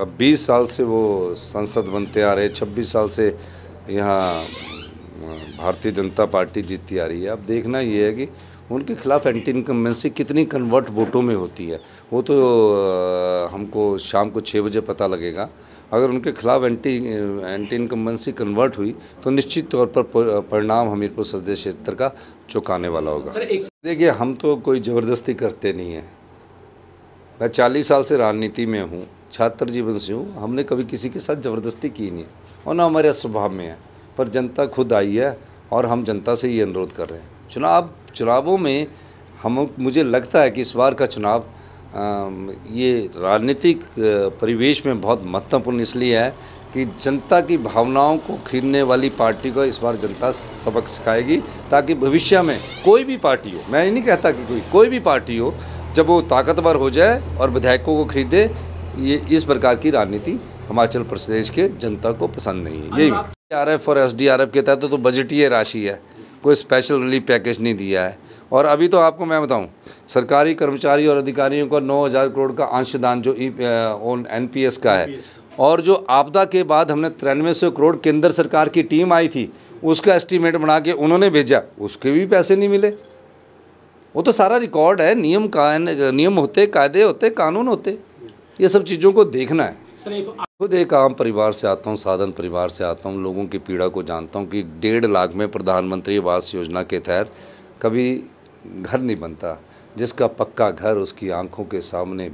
अब 20 साल से वो संसद बनते आ रहे 26 साल से यहाँ भारतीय जनता पार्टी जीतती आ रही है अब देखना ये है कि उनके खिलाफ एंटी इनकम्बेंसी कितनी कन्वर्ट वोटों में होती है वो तो हमको शाम को छः बजे पता लगेगा अगर उनके खिलाफ एंटी एंटी इनकम्बेंसी कन्वर्ट हुई तो निश्चित तौर पर परिणाम हमीरपुर संसदीय क्षेत्र का चुकाने वाला होगा देखिए हम तो कोई ज़बरदस्ती करते नहीं हैं मैं चालीस साल से राजनीति में हूँ छात्र जीवन से हूँ हमने कभी किसी के साथ ज़बरदस्ती की नहीं और ना हमारे स्वभाव में है पर जनता खुद आई है और हम जनता से ये अनुरोध कर रहे हैं चुनाव चुनावों में हम मुझे लगता है कि इस बार का चुनाव आ, ये राजनीतिक परिवेश में बहुत महत्वपूर्ण इसलिए है कि जनता की भावनाओं को खींचने वाली पार्टी को इस बार जनता सबक सिखाएगी ताकि भविष्य में कोई भी पार्टी हो मैं ये नहीं कहता कि कोई कोई भी पार्टी हो जब वो ताकतवर हो जाए और विधायकों को खरीदे ये इस प्रकार की राजनीति हिमाचल प्रदेश के जनता को पसंद नहीं है यही एस आर एफ और एस डी आर एफ के तहत तो, बजटीय राशि है कोई स्पेशल रिलीफ पैकेज नहीं दिया है और अभी तो आपको मैं बताऊं सरकारी कर्मचारी और अधिकारियों का 9000 करोड़ का अंशदान जो एन पी एस का है और जो आपदा के बाद हमने तिरानवे सौ करोड़ केंद्र सरकार की टीम आई थी उसका एस्टीमेट बना के उन्होंने भेजा उसके भी पैसे नहीं मिले वो तो सारा रिकॉर्ड है नियम का नियम होते कायदे होते कानून होते ये सब चीज़ों को देखना है खुद एक आम परिवार से आता हूँ साधन परिवार से आता हूँ लोगों की पीड़ा को जानता हूँ कि डेढ़ लाख में प्रधानमंत्री आवास योजना के तहत कभी घर नहीं बनता जिसका पक्का घर उसकी आंखों के सामने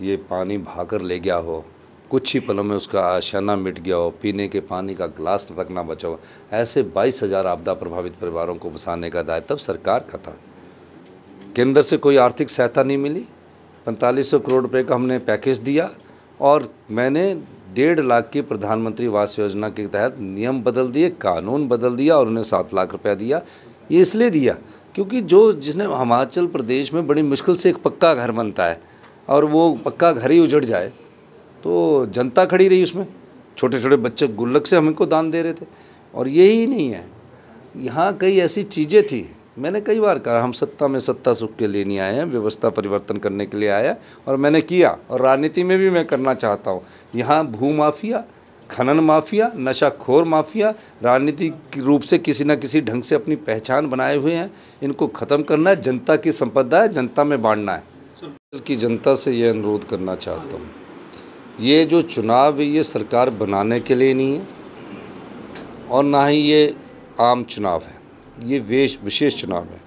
ये पानी भाकर ले गया हो कुछ ही पलों में उसका आशाना मिट गया हो पीने के पानी का ग्लास तक ना बचा हो ऐसे बाईस हज़ार आपदा प्रभावित परिवारों को बसाने का दायित्व सरकार का था केंद्र से कोई आर्थिक सहायता नहीं मिली पैंतालीस सौ करोड़ रुपए का हमने पैकेज दिया और मैंने डेढ़ लाख की प्रधानमंत्री आवास योजना के तहत नियम बदल दिए कानून बदल दिया और उन्हें सात लाख रुपया दिया ये इसलिए दिया क्योंकि जो जिसने हिमाचल प्रदेश में बड़ी मुश्किल से एक पक्का घर बनता है और वो पक्का घर ही उजड़ जाए तो जनता खड़ी रही उसमें छोटे छोटे बच्चे गुल्लक से हमको दान दे रहे थे और यही नहीं है यहाँ कई ऐसी चीज़ें थी मैंने कई बार कहा हम सत्ता में सत्ता सुख के लिए नहीं आए हैं व्यवस्था परिवर्तन करने के लिए आया और मैंने किया और राजनीति में भी मैं करना चाहता हूँ यहाँ भू माफिया खनन माफिया नशाखोर माफिया राजनीतिक रूप से किसी न किसी ढंग से अपनी पहचान बनाए हुए हैं इनको ख़त्म करना है जनता की संपदा है जनता में बांटना है की जनता से ये अनुरोध करना चाहता हूँ ये जो चुनाव ये सरकार बनाने के लिए नहीं है और ना ही ये आम चुनाव है ये वेश विशेष चुनाव है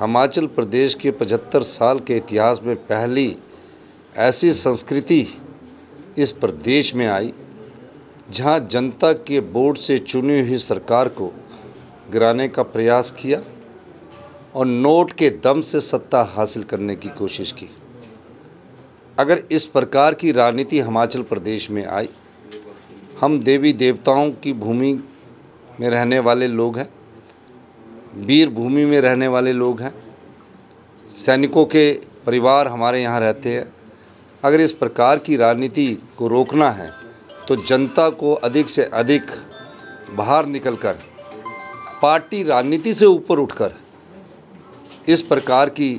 हिमाचल प्रदेश के 75 साल के इतिहास में पहली ऐसी संस्कृति इस प्रदेश में आई जहां जनता के बोर्ड से चुनी हुई सरकार को गिराने का प्रयास किया और नोट के दम से सत्ता हासिल करने की कोशिश की अगर इस प्रकार की राजनीति हिमाचल प्रदेश में आई हम देवी देवताओं की भूमि में रहने वाले लोग हैं वीर भूमि में रहने वाले लोग हैं सैनिकों के परिवार हमारे यहाँ रहते हैं अगर इस प्रकार की राजनीति को रोकना है तो जनता को अधिक से अधिक बाहर निकलकर पार्टी राजनीति से ऊपर उठकर इस प्रकार की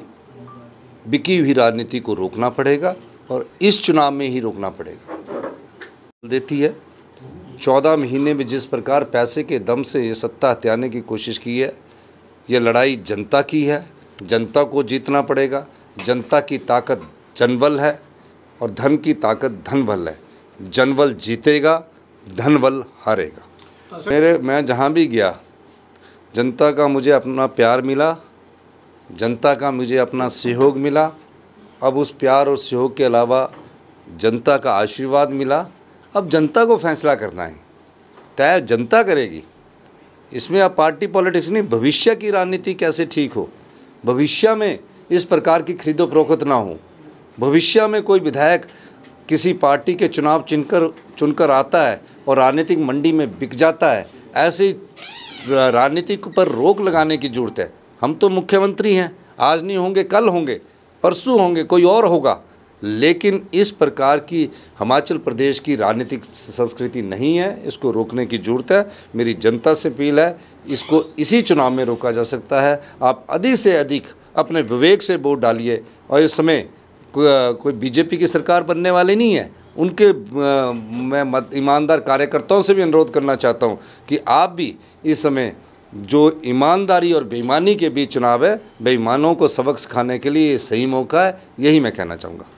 बिकी हुई राजनीति को रोकना पड़ेगा और इस चुनाव में ही रोकना पड़ेगा देती है चौदह महीने में जिस प्रकार पैसे के दम से ये सत्ता हत्याने की कोशिश की है ये लड़ाई जनता की है जनता को जीतना पड़ेगा जनता की ताकत जनबल है और धन की ताकत धनबल है जनबल जीतेगा धनबल हारेगा मेरे मैं जहाँ भी गया जनता का मुझे अपना प्यार मिला जनता का मुझे अपना सहयोग मिला अब उस प्यार और सहयोग के अलावा जनता का आशीर्वाद मिला अब जनता को फैसला करना है तय जनता करेगी इसमें आप पार्टी पॉलिटिक्स नहीं भविष्य की राजनीति कैसे ठीक हो भविष्य में इस प्रकार की खरीदो प्रोखत ना हो भविष्य में कोई विधायक किसी पार्टी के चुनाव चुनकर चुनकर आता है और राजनीतिक मंडी में बिक जाता है ऐसे राजनीतिक पर रोक लगाने की जरूरत है हम तो मुख्यमंत्री हैं आज नहीं होंगे कल होंगे परसों होंगे कोई और होगा लेकिन इस प्रकार की हिमाचल प्रदेश की राजनीतिक संस्कृति नहीं है इसको रोकने की ज़रूरत है मेरी जनता से अपील है इसको इसी चुनाव में रोका जा सकता है आप अधिक से अधिक अपने विवेक से वोट डालिए और इस समय को, कोई बीजेपी की सरकार बनने वाली नहीं है उनके आ, मैं ईमानदार कार्यकर्ताओं से भी अनुरोध करना चाहता हूँ कि आप भी इस समय जो ईमानदारी और बेईमानी के बीच चुनाव है बेईमानों को सबक सिखाने के लिए सही मौका है यही मैं कहना चाहूँगा